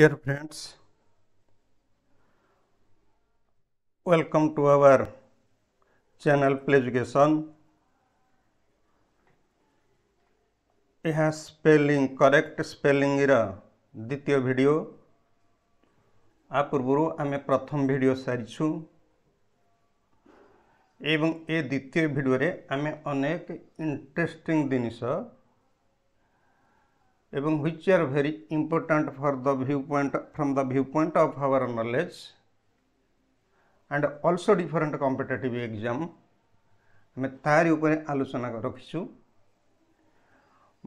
Dear friends, welcome to our channel Play Education. ଏହା spelling correct ସ୍ପେଲିଂର ଦ୍ୱିତୀୟ video ଆ ପୂର୍ବରୁ ଆମେ ପ୍ରଥମ ଭିଡ଼ିଓ ସାରିଛୁ ଏବଂ ଏ ଦ୍ୱିତୀୟ ଭିଡ଼ିଓରେ ଆମେ ଅନେକ ଇଣ୍ଟରେଷ୍ଟିଂ ଜିନିଷ এবং which are very important for the view point from the view point of our knowledge and also different competitive exam ଆମେ ତାରି ଉପରେ ଆଲୋଚନା ରଖିଛୁ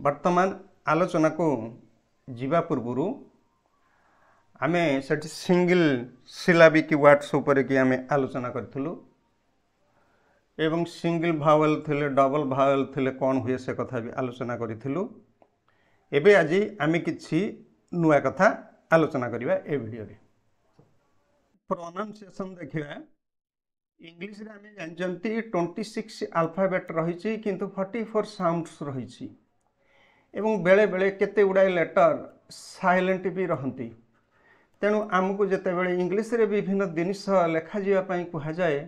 ବର୍ତ୍ତମାନ ଆଲୋଚନାକୁ ଯିବା ପୂର୍ବରୁ ଆମେ ସେଠି ସିଙ୍ଗଲ ସିଲାବିକ୍ ୱାର୍ଡ଼ସ୍ ଉପରେ କି ଆମେ ଆଲୋଚନା କରିଥିଲୁ ଏବଂ ସିଙ୍ଗଲ ଭାୱେଲ୍ ଥିଲେ ଡବଲ୍ ଭାୱେଲ୍ ଥିଲେ କ'ଣ ହୁଏ ସେ କଥା ବି ଆଲୋଚନା କରିଥିଲୁ ଏବେ ଆଜି ଆମେ କିଛି ନୂଆ କଥା ଆଲୋଚନା କରିବା ଏ ଭିଡ଼ିଓରେ ପ୍ରନାଉନ୍ସିଏସନ୍ ଦେଖିବା ଇଂଲିଶରେ ଆମେ ଜାଣିଛନ୍ତି ଟ୍ୱେଣ୍ଟି ସିକ୍ସ ଆଲଫାବେଟ୍ ରହିଛି କିନ୍ତୁ ଫର୍ଟି ଫୋର୍ ସାଉଣ୍ଡସ୍ ରହିଛି ଏବଂ ବେଳେବେଳେ କେତେ ଗୁଡ଼ାଏ ଲେଟର୍ ସାଇଲେଣ୍ଟ ବି ରହନ୍ତି ତେଣୁ ଆମକୁ ଯେତେବେଳେ ଇଂଲିଶରେ ବିଭିନ୍ନ ଜିନିଷ ଲେଖାଯିବା ପାଇଁ କୁହାଯାଏ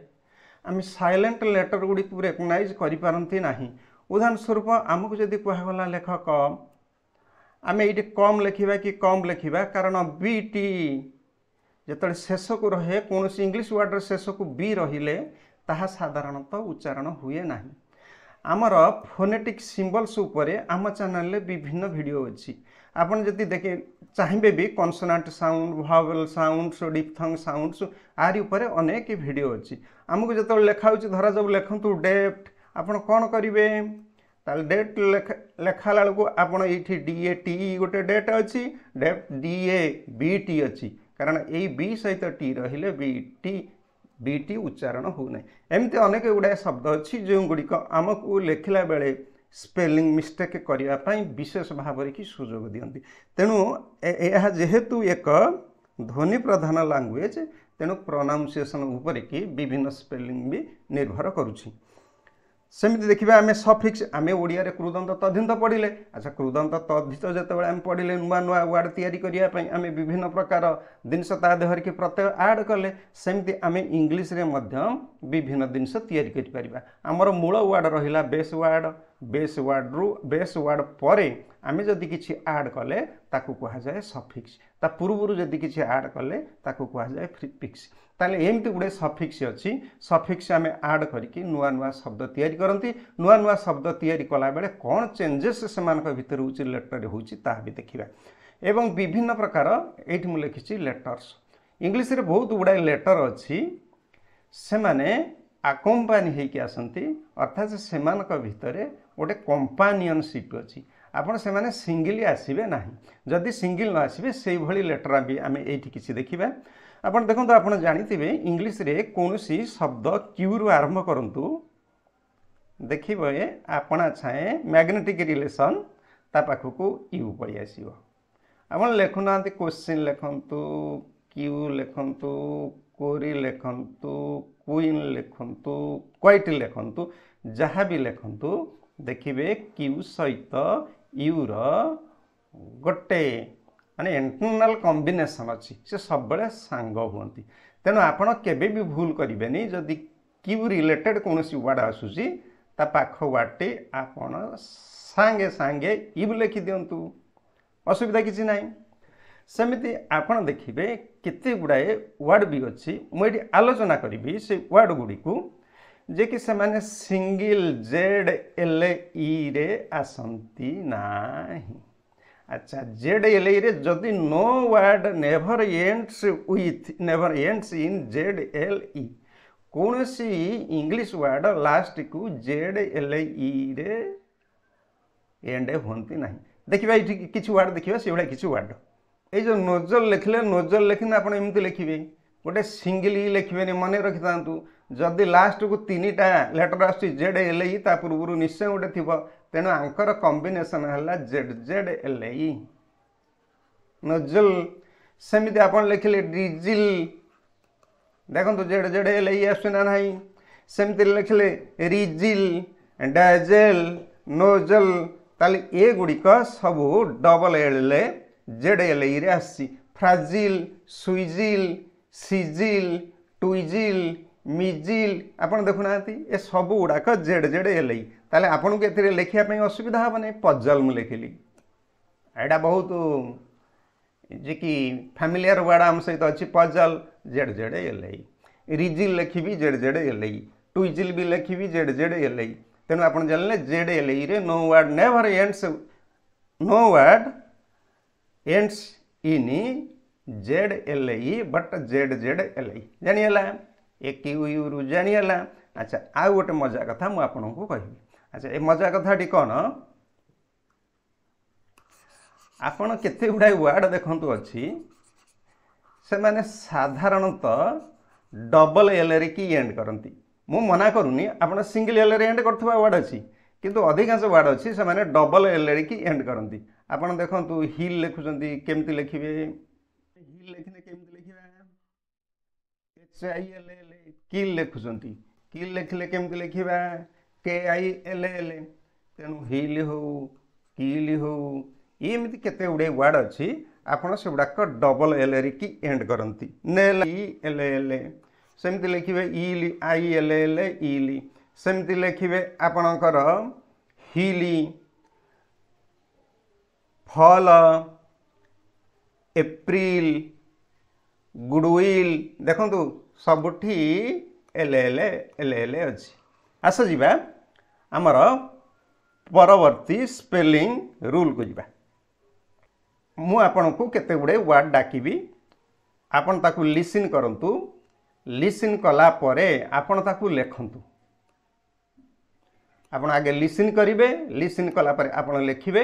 ଆମେ ସାଇଲେଣ୍ଟ ଲେଟର୍ ଗୁଡ଼ିକୁ ରେକଗ୍ନାଇଜ୍ କରିପାରନ୍ତି ନାହିଁ ଉଦାହରଣ ସ୍ୱରୂପ ଆମକୁ ଯଦି କୁହାଗଲା ଲେଖକ ଆମେ ଏଇଠି କମ୍ ଲେଖିବା କି କମ୍ ଲେଖିବା କାରଣ ବି ଟି ଯେତେବେଳେ ଶେଷକୁ ରହେ କୌଣସି ଇଂଲିଶ ୱାର୍ଡ଼ର ଶେଷକୁ ବି ରହିଲେ ତାହା ସାଧାରଣତଃ ଉଚ୍ଚାରଣ ହୁଏ ନାହିଁ ଆମର ଫୋନେଟିକ୍ ସିମ୍ବଲ୍ସ ଉପରେ ଆମ ଚ୍ୟାନେଲରେ ବିଭିନ୍ନ ଭିଡ଼ିଓ ଅଛି ଆପଣ ଯଦି ଦେଖି ଚାହିଁବେ ବି consonant sound vowel sound diphthong sound ଆରି ଉପରେ ଅନେକ ଭିଡ଼ିଓ ଅଛି ଆମକୁ ଯେତେବେଳେ ଲେଖା ହେଉଛି ଧରାଯାଉ ଲେଖନ୍ତୁ ଡେପ୍ଟ ଆପଣ କ'ଣ କରିବେ তাহলে ডেট লেখা বেড়ে আপনার এইটি ডিএ টি গোটে ডেট অছি ডেট ডিএ বিটি অছি কারণ এই বি সহিত টি রহলে বিটি বিটি উচ্চারণ হোনা এমতি অনেক গুড়ায়ে শব্দ অছি যেগুড়ি আমাকে লেখিলা বেড়ে স্পেলিং মিস্টেক করা বিশেষ ভাবে কি সুযোগ দিকে তেণু যেহেতু এক ধ্বনি প্রধান ল্যাঙ্গুয়েজ তেণু প্রনাউনসিয়েসন উপরে কি বিভিন্ন স্পেলিং বি নির্ভর করুছি ସେମିତି ଦେଖିବା ଆମେ ସଫିକ୍ସ ଆମେ ଓଡ଼ିଆରେ କୃଦନ୍ତ ତଦ୍ଧିନ୍ତ ପଢ଼ିଲେ ଆଚ୍ଛା କୃଦନ୍ତ ତଦ୍ଧିତ ଯେତେବେଳେ ଆମେ ପଢ଼ିଲେ ନୂଆ ନୂଆ ୱାର୍ଡ଼ ତିଆରି କରିବା ପାଇଁ ଆମେ ବିଭିନ୍ନ ପ୍ରକାର ଜିନିଷ ତା ଦେହରେ କି ପ୍ରତ୍ୟୟ ଆଡ଼୍ କଲେ ସେମିତି ଆମେ ଇଂଲିଶରେ ମଧ୍ୟ বিভিন্ন জিনিস ତିଆରି କରିପାରିବା ଆମର ମୂଳ ୱାର୍ଡ଼ ରହିଲା ବେସ୍ ୱାର୍ଡ଼ ବେସ୍ ୱାର୍ଡ଼ରୁ ବେସ୍ ୱାର୍ଡ଼ ପରେ ଆମେ ଯଦି କିଛି ଆଡ଼୍ କଲେ ତାକୁ କୁହାଯାଏ ସଫିକ୍ସ ତା ପୂର୍ବରୁ ଯଦି କିଛି ଆଡ଼୍ କଲେ ତାକୁ କୁହାଯାଏ ଫିକ୍ସ ତାହେଲେ ଏମିତି ଗୋଟେ ସଫିକ୍ସ ଅଛି ସଫିକ୍ସ ଆମେ ଆଡ଼୍ କରିକି ନୂଆ ନୂଆ ଶବ୍ଦ ତିଆରି କରନ୍ତି ନୂଆ ନୂଆ ଶବ୍ଦ ତିଆରି କଲାବେଳେ କ'ଣ ଚେଞ୍ଜେସ୍ ସେମାନଙ୍କ ଭିତରେ ହେଉଛି ଲେଟର୍ରେ ହେଉଛି ତାହା ବି ଦେଖିବା ଏବଂ ବିଭିନ୍ନ ପ୍ରକାର ଏଇଠି ମୁଁ ଲେଖିଛି ଲେଟର୍ସ ଇଂଲିଶରେ ବହୁତ ଗୁଡ଼ାଏ ଲେଟର୍ ଅଛି ସେମାନେ ଆକମ୍ପାନି ହେଇକି ଆସନ୍ତି ଅର୍ଥାତ୍ ସେମାନଙ୍କ ଭିତରେ ଗୋଟେ କମ୍ପାନିଅନସିପ୍ ଅଛି ଆପଣ ସେମାନେ ସିଙ୍ଗିଲ୍ ଆସିବେ ନାହିଁ ଯଦି ସିଙ୍ଗିଲ୍ ନ ଆସିବେ ସେଇଭଳି ଲେଟର୍ ବି ଆମେ ଏଇଠି କିଛି ଦେଖିବା ଆପଣ ଦେଖନ୍ତୁ ଆପଣ ଜାଣିଥିବେ ଇଂଲିଶରେ କୌଣସି ଶବ୍ଦ କ୍ୟୁରୁ ଆରମ୍ଭ କରନ୍ତୁ ଦେଖିବେ ଆପଣା ଛାଏଁ ମ୍ୟାଗ୍ନେଟିକ୍ ରିଲେସନ୍ ତା ପାଖକୁ ୟୁ ପଳେଇ ଆପଣ ଲେଖୁନାହାନ୍ତି କୋଶ୍ଚିନ୍ ଲେଖନ୍ତୁ କ୍ୟୁ ଲେଖନ୍ତୁ କୋରି ଲେଖନ୍ତୁ କୁଇନ୍ ଲେଖନ୍ତୁ କ୍ୱାଇଟ୍ ଲେଖନ୍ତୁ ଯାହା ବି ଲେଖନ୍ତୁ ଦେଖିବେ କ୍ୟୁ ସହିତ ୟୁର ଗୋଟେ ମାନେ ଇଣ୍ଟର୍ନାଲ୍ କମ୍ବିନେସନ୍ ଅଛି ସେ ସବୁବେଳେ ସାଙ୍ଗ ହୁଅନ୍ତି ତେଣୁ ଆପଣ କେବେ ବି ଭୁଲ କରିବେନି ଯଦି କ୍ୟୁ ରିଲେଟେଡ଼୍ କୌଣସି ୱାର୍ଡ଼ ଆସୁଛି ତା ପାଖ ୱାର୍ଡ଼ଟି ଆପଣ ସାଙ୍ଗେ ସାଙ୍ଗେ ୟୁ ଲେଖିଦିଅନ୍ତୁ ଅସୁବିଧା କିଛି ନାହିଁ ସେମିତି ଆପଣ ଦେଖିବେ କେତେ ଗୁଡ଼ାଏ ୱାର୍ଡ଼ ବି ଅଛି ମୁଁ ଏଠି ଆଲୋଚନା କରିବି ସେ ୱାର୍ଡ଼ ଗୁଡ଼ିକୁ ଯେ କି ସେମାନେ ସିଙ୍ଗିଲ୍ ଜେଡ୍ ଏଲ୍ ଇରେ ଆସନ୍ତି ନାହିଁ ଆଚ୍ଛା ଜେଡ୍ ଏଲ୍ ଇରେ ଯଦି no word never ends with never ends in Z L E କୌଣସି ଇଂଲିଶ ୱାର୍ଡ଼ ଲାଷ୍ଟକୁ ଜେଡ୍ ଏଲ୍ ଇରେ ଏଣ୍ଡ ହୁଅନ୍ତି ନାହିଁ ଦେଖିବା ଏଠି କିଛି ୱାର୍ଡ଼ ଦେଖିବା ସେଭଳିଆ କିଛି ୱାର୍ଡ଼ এই যে নোজল লিখলে নোজল লিখিনি আপনি এমতি লিখবে গোটে সিঙ্গল ই লিখবেনি মনে রখিথান্তু যদি লাস্টকু তিনটা লেটর আসছে জেড এল ই তা পূর্বর নিশ্চয় গোটে থিব তেণু আঙ্কর কম্বিনেসন হল Z Z L E nozzle সেমিতি আপনার লিখলে ডিজিল দেখুন জেড জেড এল ই আসছে না নাই সেমিতি লিখলে রিজিল ডাজেল নোজল তাহলে এগুড়িক সবু ডবল এল जेडेलेइरासी फ्राजिल सुइजिल सीजिल टुइजिल मिजिल आपड़ देखुना ये सब गुड़ाक जेड जेड एल ताले आपन को ए असुविधा असुविधा हेनी पजल मुझे लिखिली एटा बहुत जे कि फैमिलीयर वार्ड आम सहित अच्छी पजल जेड जेड एल रिजिल लिखी जेड जेड एल टुइजिल भी लिखी जेड जेड एल तेणु आप जानले जेड एल रे no word never ends no word ends in ZLI, but ZZLI. Janiella, Eki Uru Janiella, as I would a Mozagatam upon Hukoi. As a Mozagatati corner upon a ketibai word of the Kontuachi, Semana Sadharanta, double LRIki and currenti. Mumonakoruni upon a single LRI and got to a word of C. Kinto Adigans of Wadachi, Semana double LRIki and currenti. ଆପଣ ଦେଖନ୍ତୁ heel ଲେଖୁଛନ୍ତି କେମିତି ଲେଖିବେ heel ଲେଖିଲେ କେମିତି ଲେଖିବା H I L L kill ଲେଖୁଛନ୍ତି kill ଲେଖିଲେ କେମିତି ଲେଖିବା କେ ଆଇ ଏଲ୍ ଏଲ୍ ତେଣୁ ହିଲ୍ ହେଉ କିଲ୍ ହେଉ ଏମିତି କେତେ ଗୁଡ଼ିଏ ୱାର୍ଡ଼ ଅଛି ଆପଣ ସେଗୁଡ଼ାକ ଡବଲ୍ ଏଲ୍ ଏରିକି ଏଣ୍ଡ କରନ୍ତି ନେଲ୍ ଇ ଏଲ୍ ଏଲ୍ ସେମିତି ଲେଖିବେ ill I L L ill ସେମିତି ଲେଖିବେ ଆପଣଙ୍କର ହିଲି ଫଲ ଏପ୍ରିଲ ଗୁଡ଼ୱିଲ୍ ଦେଖନ୍ତୁ ସବୁଠି ଏଲ ଏଲ ଏଲ ଏଲ ଅଛି ଆସ ଆମର ପରବର୍ତ୍ତୀ ସ୍ପେଲିଂ ରୁଲ୍କୁ ଯିବା ମୁଁ ଆପଣଙ୍କୁ କେତେ ଗୁଡ଼ିଏ ୱାର୍ଡ଼ ଡାକିବି ଆପଣ ତାକୁ ଲିସିନ୍ କରନ୍ତୁ ଲିସିନ୍ କଲା ପରେ ଆପଣ ତାକୁ ଲେଖନ୍ତୁ ଆପଣ ଆଗେ ଲିସିନ୍ କରିବେ ଲିସିନ୍ କଲା ପରେ ଆପଣ ଲେଖିବେ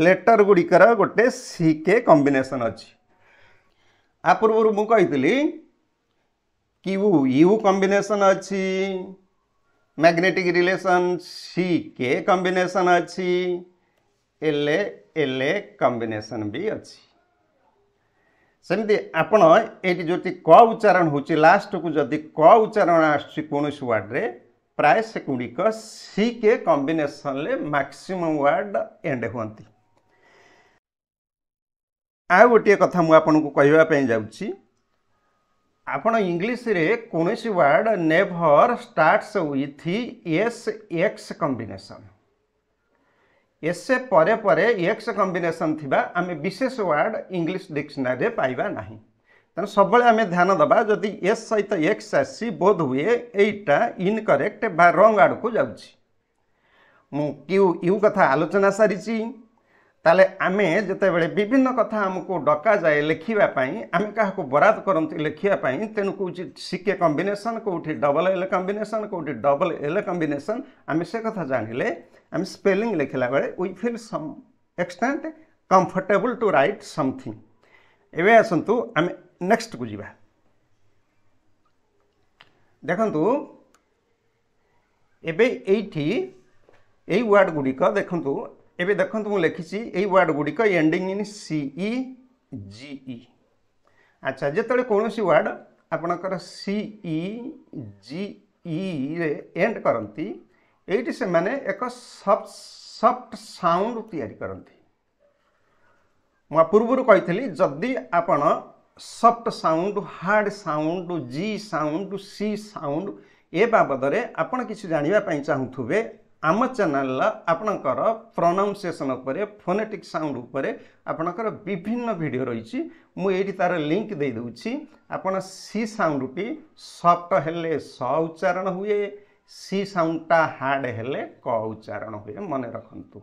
ଲେଟର୍ ଗୁଡ଼ିକର ଗୋଟେ ସି କେ କମ୍ବିନେସନ୍ ଅଛି ଆ ପୂର୍ବରୁ ମୁଁ କହିଥିଲି କ୍ୟୁ ୟୁ କମ୍ବିନେସନ୍ ଅଛି magnetic relation C K combination ଅଛି ଏଲ୍ ଏଲ୍ କମ୍ବିନେସନ୍ ବି ଅଛି ସେମିତି ଆପଣ ଏଇଠି ଯଦି କ ଉଚ୍ଚାରଣ ହେଉଛି ଲାଷ୍ଟକୁ ଯଦି କ ଉଚ୍ଚାରଣ ଆସୁଛି କୌଣସି ୱାର୍ଡ଼ରେ ପ୍ରାୟ ସେଗୁଡ଼ିକ ସି କେ କମ୍ବିନେସନ୍ରେ ମ୍ୟାକ୍ସିମମ୍ ୱାର୍ଡ଼ ଏଣ୍ଡ ହୁଅନ୍ତି ଆଉ ଗୋଟିଏ କଥା ମୁଁ ଆପଣଙ୍କୁ କହିବା ପାଇଁ ଯାଉଛି ଆପଣ ଇଂଲିଶରେ କୌଣସି word never starts with S X combination S ପରେ ପରେ ଏକ୍ସ କମ୍ବିନେସନ୍ ଥିବା ଆମେ ବିଶେଷ ୱାର୍ଡ଼ ଇଂଲିଶ ଡିକ୍ସନାରୀରେ ପାଇବା ନାହିଁ ତେଣୁ ସବୁବେଳେ ଆମେ ଧ୍ୟାନ ଦେବା ଯଦି ଏସ୍ ସହିତ ଏକ୍ସ ଆସି ବୋଧ ହୁଏ ଏଇଟା ଇନକରେକ୍ଟ ବା ରଙ୍ଗ ଆଡ଼କୁ ଯାଉଛି ମୁଁ କ୍ୟୁ ୟୁ କଥା ଆଲୋଚନା ସାରିଛି तेल आम जिते विभिन्न कथ आमको डक जाए लेखापी आम क्या बराद करते लेखापी तेणु कौच सिके कम्बेसन कौटी डबल एल कम्बेसन कौटी डबल एल कम्बेसन आम से कथा जाणिले आम स्पेलींग लिखला बेले उल some extent comfortable to write something एवे आसतु आम नेक्स्ट को जी देखु एवं ये वार्ड गुड़िक देखु এবে দেখুন মু লিখিছি এই ওয়ার্ড গুড়িক এন্ডিং ইন সিই জিই আচ্ছা যেতবে কৌশি ওয়ার্ড আপনার সিই জিইরে এন্ড করতে এইটি সে এক সফট সফট সাউন্ড তৈরি করতে মু পূর্বর কইলি যদি আপনার soft sound hard sound G sound C sound এ বাবদরে আপনার কিছু জাঁয়া চাহুবে ଆମ ଚ୍ୟାନେଲର ଆପଣଙ୍କର ପ୍ରନାଉନସିଏସନ୍ ଉପରେ ଫୋନେଟିକ୍ ସାଉଣ୍ଡ ଉପରେ ଆପଣଙ୍କର ବିଭିନ୍ନ ଭିଡ଼ିଓ ରହିଛି ମୁଁ ଏଇଠି ତା'ର ଲିଙ୍କ୍ ଦେଇଦେଉଛି ଆପଣ ସି ସାଉଣ୍ଡଟି ସଫ୍ଟ ହେଲେ ସ ଉଚ୍ଚାରଣ ହୁଏ ସି ସାଉଣ୍ଡଟା ହାର୍ଡ଼ ହେଲେ କ ଉଚ୍ଚାରଣ ହୁଏ ମନେ ରଖନ୍ତୁ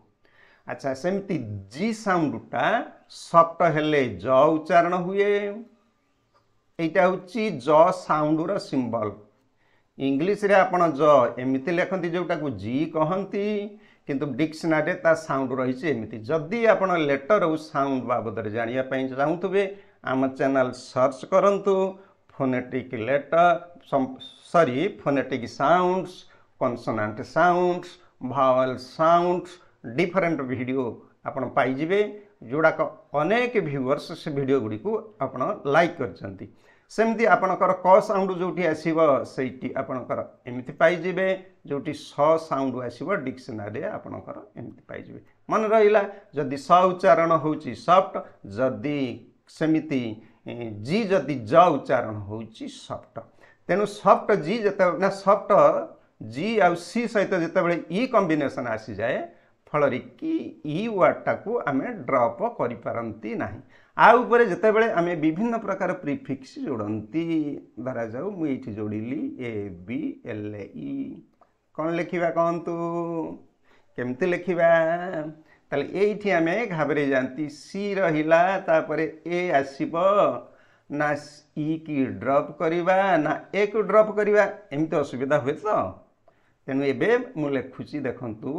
ଆଚ୍ଛା ସେମିତି ଜି ସାଉଣ୍ଡଟା ସଫ୍ଟ ହେଲେ ଜ ଉଚ୍ଚାରଣ ହୁଏ ଏଇଟା ହେଉଛି ଜ ସାଉଣ୍ଡର ସିମ୍ବଲ୍ ଇଂଲିଶରେ ଆପଣ ଜ ଏମିତି ଲେଖନ୍ତି ଯେଉଁଟାକୁ ଜି କହନ୍ତି କିନ୍ତୁ ଡିକ୍ସନାରୀରେ ତା ସାଉଣ୍ଡ ରହିଛି ଏମିତି ଯଦି ଆପଣ ଲେଟର୍ ଆଉ ସାଉଣ୍ଡ ବାବଦରେ ଜାଣିବା ପାଇଁ ଚାହୁଁଥିବେ ଆମ ଚ୍ୟାନେଲ୍ ସର୍ଚ୍ଚ କରନ୍ତୁ phonetic letter sorry phonetic sounds consonant sounds vowel sounds different video ଆପଣ ପାଇଯିବେ ଯେଉଁଗୁଡ଼ାକ ଅନେକ ଭ୍ୟୁଅର୍ସ ସେ ଭିଡ଼ିଓ ଗୁଡ଼ିକୁ ଆପଣ ଲାଇକ୍ କରିଛନ୍ତି ସେମିତି ଆପଣଙ୍କର କ ସାଉଣ୍ଡ ଯେଉଁଠି ଆସିବ ସେଇଠି ଆପଣଙ୍କର ଏମିତି ପାଇଯିବେ ଯେଉଁଠି ସ ସାଉଣ୍ଡ ଆସିବ ଡିକ୍ସନାରୀରେ ଆପଣଙ୍କର ଏମିତି ପାଇଯିବେ ମନେ ରହିଲା ଯଦି ସ ଉଚ୍ଚାରଣ ହେଉଛି ସଫ୍ଟ ଯଦି ସେମିତି ଜି ଯଦି ଜ ଉଚ୍ଚାରଣ ହେଉଛି ସଫ୍ଟ ତେଣୁ ସଫ୍ଟ ଜି ଯେତେବେଳେ ନା ସଫ୍ଟ ଜି ଆଉ ସି ସହିତ ଯେତେବେଳେ ଇ କମ୍ବିନେସନ୍ ଆସିଯାଏ ଫଳରେ କି ଇ ୱାର୍ଡ଼ଟାକୁ ଆମେ ଡ୍ରପ୍ କରିପାରନ୍ତି ନାହିଁ આ ઉપર જેતેબળે અમે વિભિન્ન પ્રકાર પ્રિફિક્સ જોડતી ધરાજાઉ મુ એઠી જોડીલી એ બી એલ એ କ'ଣ ଲେଖିବା କହନ୍ତୁ କେମିତି ଲେଖିବା ତାହେଲେ ଏଇଠି ଆମେ ଘାବରେଇ ଯାଆନ୍ତି ସି ରହିଲା ତାପରେ ଏ ଆସିବ ନା ଇ କି ଡ୍ରପ୍ କରିବା ନା ଏ କୁ ଡ୍ରପ୍ କରିବା ଏମିତି ଅସୁବିଧା ହୁଏ ତ ତେଣୁ ଏବେ ମୁଁ ଲେଖୁଛି ଦେଖନ୍ତୁ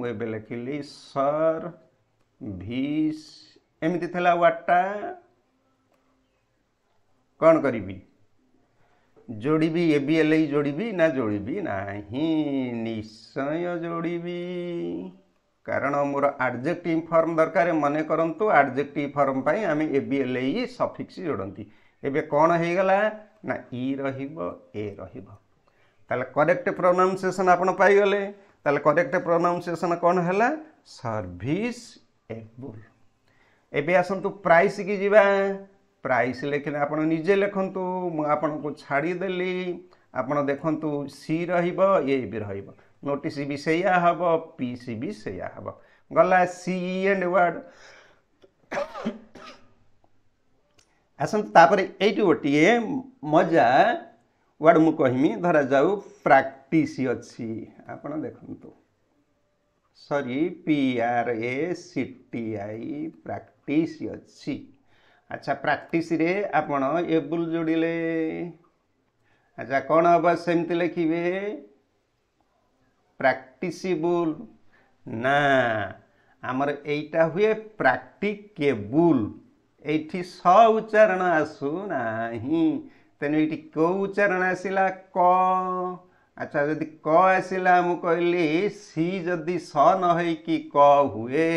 ମୁଁ ଏବେ ଲେଖିଲି ସର୍ ଭିସ୍ ଏମିତି ଥିଲା ୱାର୍ଡ଼ଟା କ'ଣ କରିବି ଯୋଡ଼ିବି ଏ ବି ଏଲ୍ ଯୋଡ଼ିବି ନା ଯୋଡ଼ିବି ନାହିଁ ନିଶ୍ଚୟ ଯୋଡ଼ିବି କାରଣ ମୋର ଆଡ଼ଜେକ୍ଟିଭ୍ ଫର୍ମ ଦରକାର ମନେ କରନ୍ତୁ ଆଡ଼ଜେକ୍ଟିଭ୍ ଫର୍ମ ପାଇଁ ଆମେ ଏ ବି ଏଲ୍ ସଫିକ୍ସ ଯୋଡ଼ନ୍ତି ଏବେ କ'ଣ ହେଇଗଲା ନା ଇ ରହିବ ଏ ରହିବ ତାହେଲେ କରେକ୍ଟ ପ୍ରୋନାଉନ୍ସିଏସନ୍ ଆପଣ ପାଇଗଲେ ତାହେଲେ କରେକ୍ଟ ପ୍ରୋନାଉନ୍ସିଏସନ୍ କ'ଣ ହେଲା ସର୍ଭିସ୍ ଏବୁଲ୍ एबे आसंतु प्राइस की जीवा प्राइस लेखने आप निजे लिखतु छाड़ी छाड़ीदेली आप देखु सी री रोटिस भी से हम पी सी भी से हम गला सी एंड वार्ड आसपर ये गोटे मजा वार्ड मुझे कहमी धर जाऊ प्राक्टिस अच्छी आप देखु sorry P R A C T I practice ଅଛି ଆଚ୍ଛା ପ୍ରାକ୍ଟିସ୍ରେ ଆପଣ ଏବୁଲ୍ ଯୋଡ଼ିଲେ ଆଚ୍ଛା କ'ଣ ହେବ ସେମିତି ଲେଖିବେ ପ୍ରାକ୍ଟିସିବୁଲ୍ ନା ଆମର ଏଇଟା ହୁଏ ପ୍ରାକ୍ଟିକେବୁଲ୍ ଏଇଠି ସ ଉଚ୍ଚାରଣ ଆସୁନାହିଁ ତେଣୁ ଏଇଠି କେଉଁ ଉଚ୍ଚାରଣ ଆସିଲା କ আচ্ছা যদি ক আসিলা ମୁଁ କହିଲି ସି ଯଦି ସ ନ ହୋଇକି କ ହୁଏ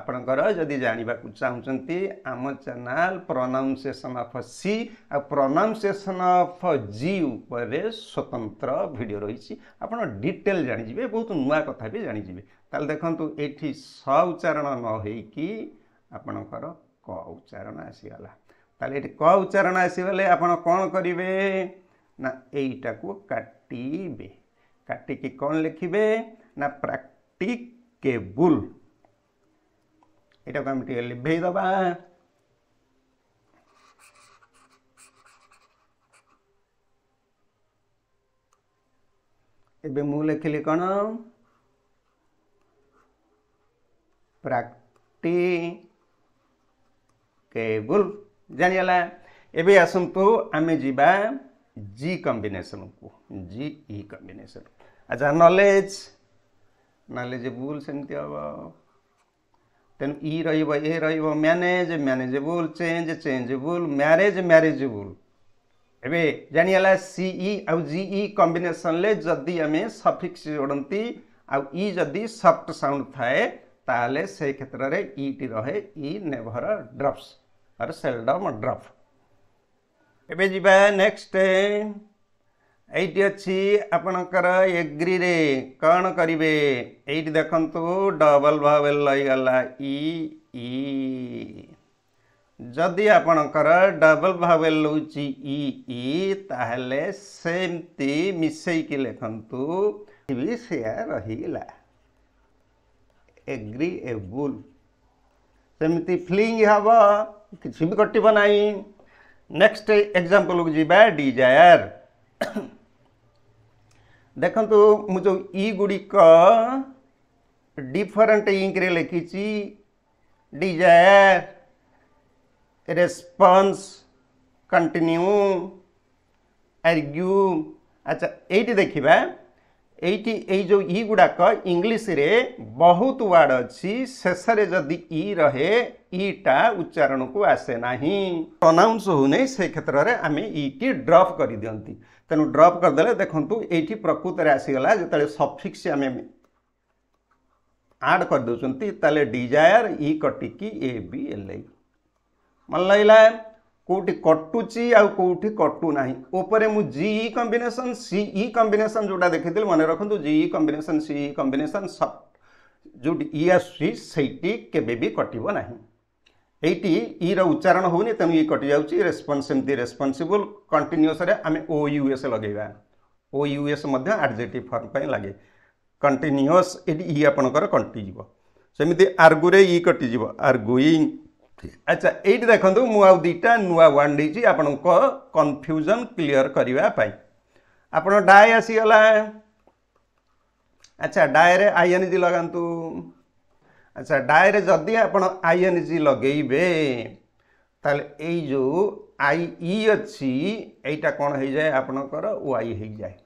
ଆପଣଙ୍କର ଯଦି ଜାଣିବାକୁ ଚାହୁଁଛନ୍ତି ଆମ ଚ୍ୟାନେଲ୍ ପ୍ରନାଉନ୍ସିଏସନ୍ ଅଫ୍ ସି ଆଉ ପ୍ରନାଉନ୍ସିଏସନ୍ ଅଫ୍ ଜି ଉପରେ ସ୍ୱତନ୍ତ୍ର ଭିଡ଼ିଓ ରହିଛି ଆପଣ ଡିଟେଲ୍ ଜାଣିଯିବେ ବହୁତ ନୂଆ କଥା ବି ଜାଣିଯିବେ ତାହେଲେ ଦେଖନ୍ତୁ ଏଠି ସ ଉଚ୍ଚାରଣ ନ ହେଇକି ଆପଣଙ୍କର କ ଉଚ୍ଚାରଣ ଆସିଗଲା ତାହେଲେ ଏଠି କ ଉଚ୍ଚାରଣ ଆସିଗଲେ ଆପଣ କ'ଣ କରିବେ ନା ଏଇଟାକୁ କାଟି काटे काटिकी कौन लिखे ना प्राक्टिकेबुल यटा को लिभेद एवं कौन प्राक्टिकेबुल जानगला एवं आसतु आम जा जी कम्बिनेसन को जी इ कम्बिनेसन अच्छा नलेज नलेजेबुल सेमती हम तेणु इ रही manage manageable change changeable marriage marriageable ଏବେ ଜାଣିହେଲା ସିଇ ଆଉ ଜିଇ କମ୍ବିନେସନ୍ରେ ଯଦି ଆମେ ସଫିକ୍ସ ଯୋଡ଼ନ୍ତି ଆଉ ଇ ଯଦି ସଫ୍ଟ ସାଉଣ୍ଡ ଥାଏ ତାହେଲେ ସେ କ୍ଷେତ୍ରରେ ଇଟି ରହେ E never drops or seldom drop ଏବେ ଯିବା ନେକ୍ସଟ ଏଇଠି ଅଛି ଆପଣଙ୍କର ଏଗ୍ରିରେ କ'ଣ କରିବେ ଏଇଠି ଦେଖନ୍ତୁ ଡବଲ ଭାବେଲ ରହିଗଲା ଇ ଇ ଯଦି ଆପଣଙ୍କର ଡବଲ ଭାବେଲ ହେଉଛି ଇ ଇ ତାହେଲେ ସେମିତି ମିଶେଇକି ଲେଖନ୍ତୁ ବି ସେୟା ରହିଲା ଏଗ୍ରିଏବୁଲ୍ ସେମିତି ଫ୍ଲିଙ୍ଗ ହେବ କିଛି ବି କଟିବ ନାହିଁ नेक्स्ट एग्जाम्पल जीवा डिजायर ଦେଖନ୍ତୁ ମୁଁ ଯେଉଁ ଇ ଗୁଡ଼ିକ ଡିଫରେଣ୍ଟ ଇଙ୍କରେ ଲେଖିଛି ଡିଜାୟାର ରେସ୍ପନ୍ସ କଣ୍ଟିନ୍ୟୁ ଆର୍ଗ୍ୟୁ ଆଚ୍ଛା ଏଇଠି ଦେଖିବା ଏଇଠି ଏଇ ଯେଉଁ ଇ ଗୁଡ଼ାକ ଇଂଲିଶରେ ବହୁତ ୱାର୍ଡ଼ ଅଛି ଶେଷରେ ଯଦି ଇ ରହେ ଇଟା ଉଚ୍ଚାରଣକୁ ଆସେ ନାହିଁ ପ୍ରନାଉନ୍ସ ହେଉନାହିଁ ସେ କ୍ଷେତ୍ରରେ ଆମେ ଇଟି ଡ୍ରପ୍ କରିଦିଅନ୍ତି ତେଣୁ ଡ୍ରପ୍ କରିଦେଲେ ଦେଖନ୍ତୁ ଏଇଠି ପ୍ରକୃତରେ ଆସିଗଲା ଯେତେବେଳେ ସଫିକ୍ସ ଆମେ ଆଡ଼୍ କରିଦେଉଛନ୍ତି ତାହେଲେ ଡିଜାୟାର ଇ କଟିକି ଏ ବି ଏଲ୍ ଆଇ ଭଲ ଲାଗିଲା কোটি কটুচি আউটি কটু না উপরে মু জিই কম্বিনেসন সিই কম্বিনেসন যেটা দেখি মনে রাখুন G E combination C E combination soft যেটি ই আসুচি সেইটি কেবে বি কটিব না এইটি ইর উচ্চারণ হোনি তেমন ই কটি যাচ্ছি রেসপন্স এমতি রেসপন্সিবল কন্টিনিউসরে আমি ও ইউএস লগাইবা ও ইউএস মধ্যে আডজেটিভ ফর্ম পাই লাগে কন্টিনিউস এটি ই আপনার কটিযোগ সেমি আর্গুরে ই কটিযোগ আর্গুইং আচ্ছা এইটি দেখুন মু দুইটা নূয়া ওয়ার্ড দিয়েছি আপনার কনফ্যুজন ক্লিয়ার করা আপনার ডায় আসিগলা আচ্ছা ডায়ে আইএনজি লগাতু আচ্ছা ডায়ে যদি আপনার আইএনজি লগাইবে তাহলে এই যে আই ই অছি এইটা কোণ হয়ে যায় আপনার ওয়াই হয়ে যায়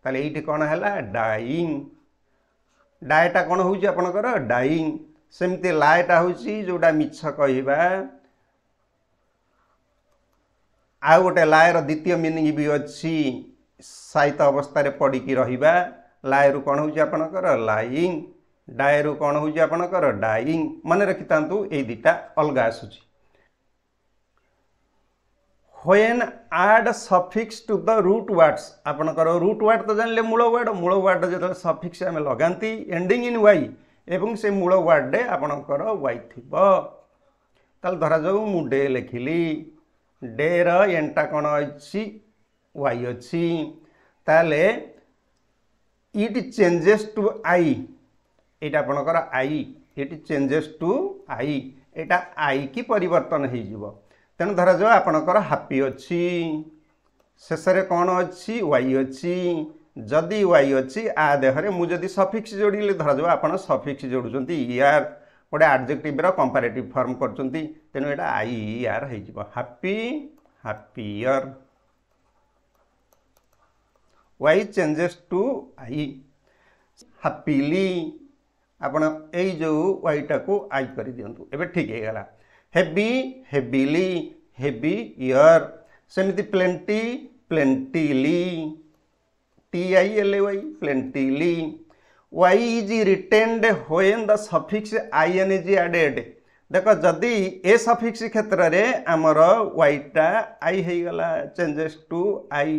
তাহলে এইটি কোণ হল ডাইং ডায়েটা কোণ হচ্ছে আপনার ডাইং ସେମିତି ଲାଏଟା ହେଉଛି ଯେଉଁଟା ମିଛ କହିବା ଆଉ ଗୋଟେ ଲାଏର ଦ୍ୱିତୀୟ ମିନିଂ ବି ଅଛି ସାହିତ୍ୟ ଅବସ୍ଥାରେ ପଡ଼ିକି ରହିବା ଲାଏରୁ କ'ଣ ହେଉଛି ଆପଣଙ୍କର ଲାଇଂ ଡାଏରୁ କ'ଣ ହେଉଛି ଆପଣଙ୍କର ଡାଇଂ ମନେ ରଖିଥାନ୍ତୁ ଏଇ ଦୁଇଟା ଅଲଗା ଆସୁଛି when add suffix to the root words ଆପଣଙ୍କର ରୁଟ୍ ୱାର୍ଡ଼ ତ ଜାଣିଲେ ମୂଳ ୱାର୍ଡ଼ ମୂଳ ୱାର୍ଡ଼ ଯେତେବେଳେ ସଫିକ୍ସ ଆମେ ଲଗାନ୍ତି এন্ডিং ଇନ୍ ୱାଇ ଏବଂ ସେ ମୂଳ ୱାର୍ଡ଼ରେ ଆପଣଙ୍କର ୱାଇ ଥିବ ତାହେଲେ ଧରାଯାଉ ମୁଁ ଡେ ଲେଖିଲି ଡେର ଏନ୍ଟା କ'ଣ ଅଛି ୱାଇ ଅଛି ତାହେଲେ ଇଟ୍ ଚେଞ୍ଜେସ୍ ଟୁ ଆଇ ଏଇଟା ଆପଣଙ୍କର I it changes to I ଏଇଟା ଆଇ କି ପରିବର୍ତ୍ତନ ହୋଇଯିବ ତେଣୁ ଧରାଯାଉ ଆପଣଙ୍କର ହାପି ଅଛି ଶେଷରେ କ'ଣ ଅଛି ୱାଇ ଅଛି जदि वाई अच्छी आ देह मुझे सफिक्स जोड़े धरज आप सफिक्स जोड़ुंट इआर गोटे आडजेक्टिव्र कंपारेटिव फर्म करेणु तेणु यहाँ आई आर हो happy Y changes to I happily ଆପଣ ଏଇ ଯେଉଁ ୱାଇଟାକୁ ଆଇ କରିଦିଅନ୍ତୁ ଏବେ ଠିକ୍ ହେଇଗଲା ହେଭି ହେଭିଲି ହେଭି ଇୟର୍ ସେମିତି ପ୍ଲେଣ୍ଟି ପ୍ଲେଣ୍ଟିଲି TILY plentifully. Y is retained when the suffix ing added. देख जदि ए सफिक्स क्षेत्र में आम वाईटा आई होगला चेंजेस टू आई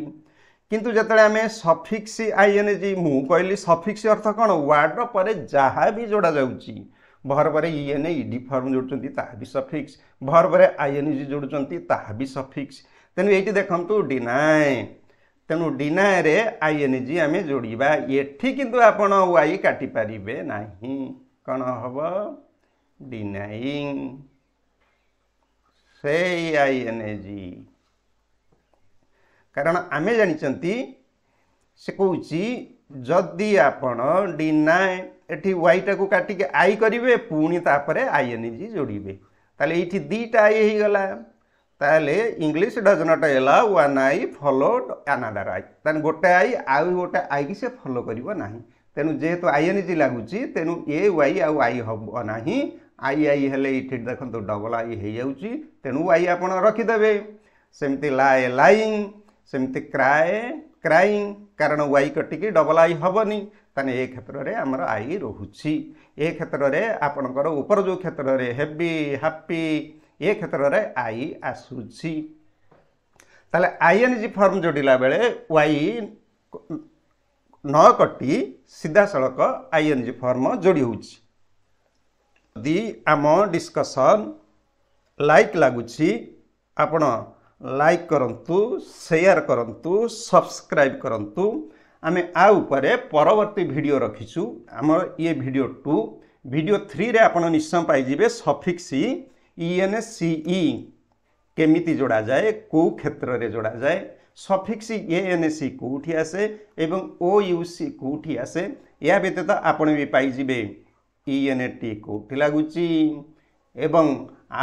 किंतु जिते आम सफिक्स आई एन जी मु कहली सफिक्स अर्थ कौन वार्ड पर जहाँ भी जोड़ा जाऊँगी भर पर इ एन फर्म जोड़ुंट ताबी सफिक्स भर पर आई एन जी जोड़ुंट ताबी सफिक्स तेनाली ये डिनाए तेणु डिनाए आई एन जी आम जोड़ा ये कितु आप वाई काटिपर ना कौन हम डिनाइंग से आई एन जी कारण आम जानते से कौचि जदि आपण डिनाए एटी वाईटा को काटिक आई करेंगे पुणी तापर आई एन जी जोड़े तेल ये दीटा आई हो তাহলে English does not allow one I followed another I তাহলে গোটে আই আউ গোটে আই কি সে ফলো করব না তেণু যেহেতু আইএনজি লাগুচি তেণু এ ওয়াই আউ আই হব না আই আই হলে এইটি দেখুন ডবল আই হয়ে যাচ্ছি তেণু আই আপনার রখিদেবে সেমতি লায়ে লাইং সেমতি ক্রায়ে ক্রাইং কারণ ওয়াই কটিকি ডবল আই হবনি তাহলে এ ক্ষেত্রে আমার আই রহুছি এ ক্ষেত্রে আপনার উপর যে ক্ষেত্রে হেভি হাপি ଏ କ୍ଷେତ୍ରରେ ଆଇ ଆସୁଛି ତାହେଲେ ଆଇ ଏନ୍ ଜି ଫର୍ମ ଯୋଡ଼ିଲା ବେଳେ ୱାଇ ନ କଟି ସିଧାସଳଖ ଆଇ ଏନ୍ ଜି ଫର୍ମ ଯୋଡ଼ି ହେଉଛି ଯଦି ଆମ ଡିସ୍କସନ୍ ଲାଇକ୍ ଲାଗୁଛି ଆପଣ ଲାଇକ୍ କରନ୍ତୁ ସେୟାର କରନ୍ତୁ ସବସ୍କ୍ରାଇବ୍ କରନ୍ତୁ ଆମେ ଆ ଉପରେ ପରବର୍ତ୍ତୀ ଭିଡ଼ିଓ ରଖିଛୁ ଆମର ଇଏ ଭିଡ଼ିଓ ଟୁ ଭିଡ଼ିଓ ଥ୍ରୀରେ ଆପଣ ନିଶ୍ଚୟ ପାଇଯିବେ ସଫିକ୍ସି ଇଏନ୍ସିଇ କେମିତି ଯୋଡ଼ାଯାଏ କେଉଁ କ୍ଷେତ୍ରରେ ଯୋଡ଼ାଯାଏ ସଫିକ୍ସ ଏଏନ୍ସି କେଉଁଠି ଆସେ ଏବଂ ଓ ୟୁ ସି କେଉଁଠି ଆସେ ଏହା ବ୍ୟତୀତ ଆପଣ ବି ପାଇଯିବେ ଇଏନ୍ଟି କେଉଁଠି ଲାଗୁଛି ଏବଂ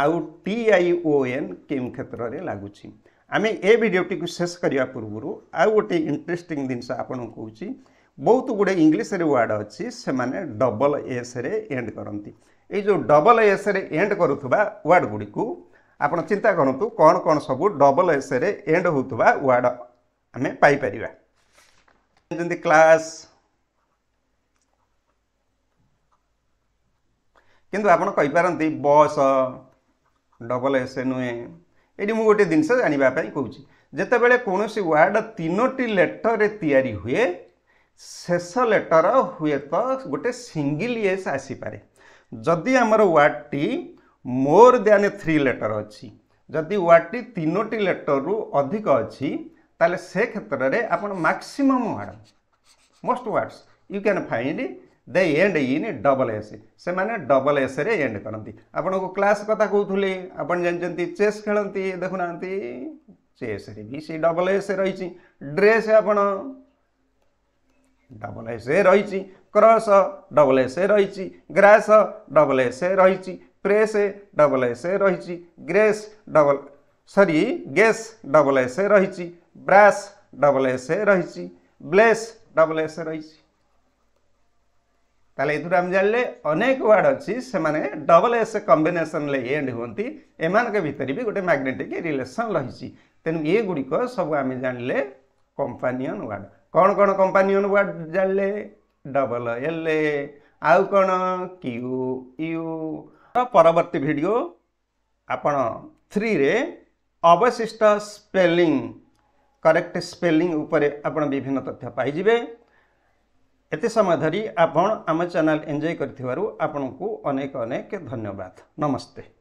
ଆଉ ଟି ଆଇ ଓ ଏନ୍ କେଉଁ କ୍ଷେତ୍ରରେ ଲାଗୁଛି ଆମେ ଏ ଭିଡ଼ିଓଟିକୁ ଶେଷ କରିବା ପୂର୍ବରୁ ଆଉ ଗୋଟେ ଇଣ୍ଟରେଷ୍ଟିଂ ଜିନିଷ ଆପଣଙ୍କୁ କହୁଛି ବହୁତ ଗୁଡ଼ିଏ ଇଂଲିଶରେ ୱାର୍ଡ଼ ଅଛି ସେମାନେ ଡବଲ ଏସ୍ରେ ଏଣ୍ଡ କରନ୍ତି ଏଇ ଯେଉଁ ଡବଲ ଏସ୍ରେ ଏଣ୍ଡ କରୁଥିବା ୱାର୍ଡ଼ ଗୁଡ଼ିକୁ ଆପଣ ଚିନ୍ତା କରନ୍ତୁ କ'ଣ କ'ଣ ସବୁ ଡବଲ ଏସ୍ରେ ଏଣ୍ଡ ହେଉଥିବା ୱାର୍ଡ଼ ଆମେ ପାଇପାରିବା ଯେମିତି କ୍ଲାସ୍ କିନ୍ତୁ ଆପଣ କହିପାରନ୍ତି ବସ୍ ଡବଲ ଏସ୍ ନୁହେଁ ଏଇଠି ମୁଁ ଗୋଟେ ଜିନିଷ ଜାଣିବା ପାଇଁ କହୁଛି ଯେତେବେଳେ କୌଣସି ୱାର୍ଡ଼ ତିନୋଟି ଲେଟରରେ ତିଆରି ହୁଏ ଶେଷ ଲେଟର ହୁଏତ ଗୋଟେ ସିଙ୍ଗିଲ୍ ଏସ୍ ଆସିପାରେ ଯଦି ଆମର ୱାର୍ଡ଼ଟି ମୋର ଦ୍ୟାନ୍ ଥ୍ରୀ ଲେଟର୍ ଅଛି ଯଦି ୱାର୍ଡ଼ଟି ତିନୋଟି ଲେଟର୍ରୁ ଅଧିକ ଅଛି ତାହେଲେ ସେ କ୍ଷେତ୍ରରେ ଆପଣ maximum word most words you can find the end in double S ସେମାନେ ଡବଲ୍ ଏସ୍ରେ ଏଣ୍ଡ କରନ୍ତି ଆପଣଙ୍କୁ କ୍ଲାସ୍ କଥା କହୁଥିଲି ଆପଣ ଜାଣିଛନ୍ତି ଚେସ୍ ଖେଳନ୍ତି ଦେଖୁନାହାନ୍ତି ଚେସ୍ରେ ବି ସେଇ ଡବଲ୍ ଏସ୍ ରହିଛି ଡ୍ରେସ୍ ଆପଣ ଡବଲ୍ ଏସ୍ ରହିଛି क्रस डबल एस ए रही ग्रास डबल एस ए रही प्रेस डबल एस ए रही ग्रेस डबल सरी गेस डबल एस ए रही ब्रास डबल एस ए रही ब्लेस डबल एस ए रही ताले तो आम लें अनेक वार्ड अच्छी से मैंने डबल एस ए कम्बेसन एंड हूँ एम भितर भी गोटे मैग्नेटिक रिलेसन रही तेणु ये गुड़िक सब आम जान लें कंपानीयन वार्ड कौन कौन कंपानीयन वार्ड जान लें ଡବଲ ଏଲ୍ ଆଉ କ'ଣ କ୍ୟୁ ୟୁ ପରବର୍ତ୍ତୀ ଭିଡ଼ିଓ ଆପଣ ଥ୍ରୀରେ ଅବଶିଷ୍ଟ ସ୍ପେଲିଂ କରେକ୍ଟ ସ୍ପେଲିଂ ଉପରେ ଆପଣ ବିଭିନ୍ନ ତଥ୍ୟ ପାଇଯିବେ ଏତେ ସମୟ ଧରି ଆପଣ ଆମ ଚ୍ୟାନେଲ୍ ଏନ୍ଜୟ କରିଥିବାରୁ ଆପଣଙ୍କୁ ଅନେକ ଅନେକ ଧନ୍ୟବାଦ ନମସ୍ତେ